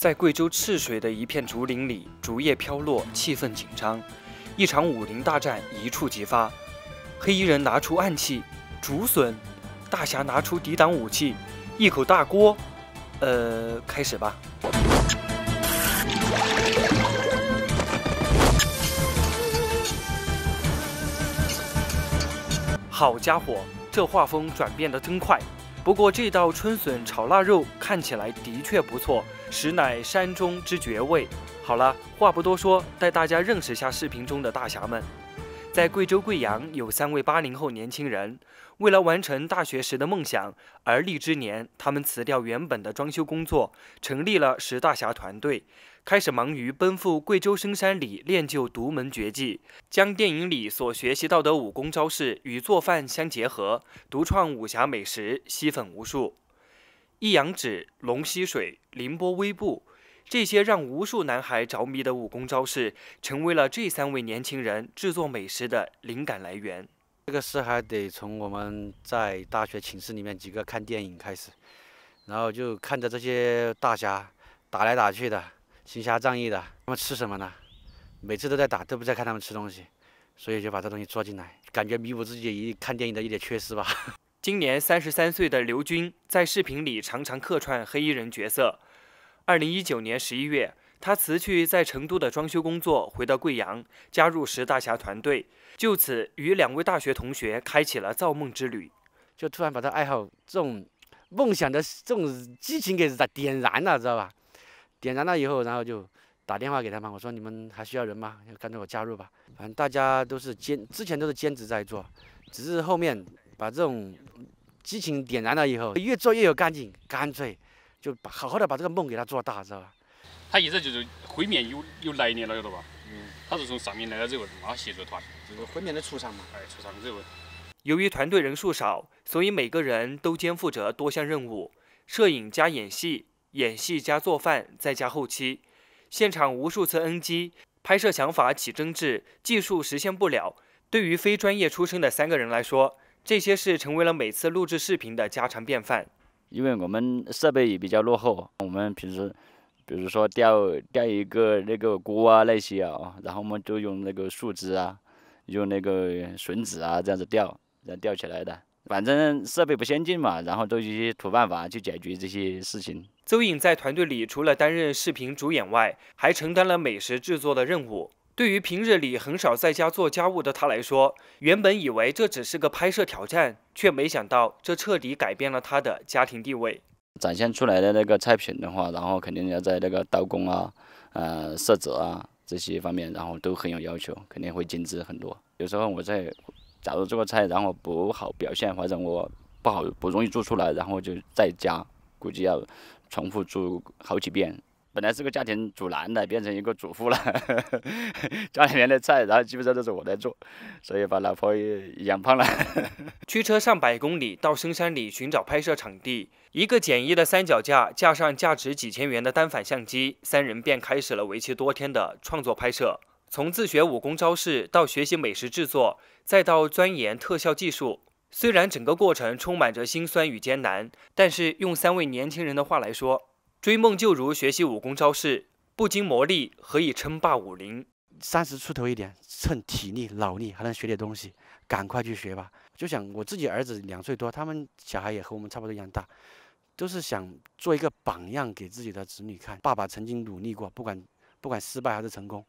在贵州赤水的一片竹林里，竹叶飘落，气氛紧张，一场武林大战一触即发。黑衣人拿出暗器竹笋，大侠拿出抵挡武器，一口大锅，呃，开始吧。好家伙，这画风转变的真快。不过这道春笋炒腊肉看起来的确不错。实乃山中之绝味。好了，话不多说，带大家认识下视频中的大侠们。在贵州贵阳，有三位八零后年轻人，为了完成大学时的梦想，而立之年，他们辞掉原本的装修工作，成立了十大侠团队，开始忙于奔赴贵州深山里练就独门绝技，将电影里所学习到的武功招式与做饭相结合，独创武侠美食，吸粉无数。一阳指、龙吸水、凌波微步，这些让无数男孩着迷的武功招式，成为了这三位年轻人制作美食的灵感来源。这个事还得从我们在大学寝室里面几个看电影开始，然后就看着这些大侠打来打去的，行侠仗义的。他们吃什么呢？每次都在打，都不在看他们吃东西，所以就把这东西抓进来，感觉弥补自己一看电影的一点缺失吧。今年三十三岁的刘军在视频里常常客串黑衣人角色。二零一九年十一月，他辞去在成都的装修工作，回到贵阳，加入石大侠团队，就此与两位大学同学开启了造梦之旅。就突然把他爱好这种梦想的这种激情给点燃了，知道吧？点燃了以后，然后就打电话给他们，我说：“你们还需要人吗？就跟着我加入吧。反正大家都是兼，之前都是兼职在做，只是后面。”把这种激情点燃了以后，越做越有干劲，干脆就把好好的把这个梦给它做大，知道吧？他意思就是灰面有有来年了，晓得吧？嗯，他是从上面来了这个什他协助团，就是灰面的出场嘛，哎，场的这个。由于团队人数少，所以每个人都肩负着多项任务：摄影加演戏，演戏加做饭，再加后期。现场无数次 NG，拍摄想法起争执，技术实现不了。对于非专业出身的三个人来说，这些是成为了每次录制视频的家常便饭，因为我们设备也比较落后。我们平时，比如说钓钓一个那个锅啊那些啊，然后我们就用那个树枝啊，用那个绳子啊这样子钓，然后钓起来的。反正设备不先进嘛，然后都一些土办法去解决这些事情。邹颖在团队里除了担任视频主演外，还承担了美食制作的任务。对于平日里很少在家做家务的他来说，原本以为这只是个拍摄挑战，却没想到这彻底改变了他的家庭地位。展现出来的那个菜品的话，然后肯定要在那个刀工啊、呃色泽啊这些方面，然后都很有要求，肯定会精致很多。有时候我在，假如这个菜然后不好表现，或者我不好不容易做出来，然后就在家估计要重复做好几遍。本来是个家庭主男的，变成一个主妇了。家里面的菜，然后基本上都是我在做，所以把老婆也养胖了。驱车上百公里到深山里寻找拍摄场地，一个简易的三脚架架上价值几千元的单反相机，三人便开始了为期多天的创作拍摄。从自学武功招式，到学习美食制作，再到钻研特效技术，虽然整个过程充满着辛酸与艰难，但是用三位年轻人的话来说。追梦就如学习武功招式，不经磨砺，何以称霸武林？三十出头一点，趁体力脑力还能学点东西，赶快去学吧！就想我自己儿子两岁多，他们小孩也和我们差不多一样大，都是想做一个榜样给自己的子女看。爸爸曾经努力过，不管不管失败还是成功。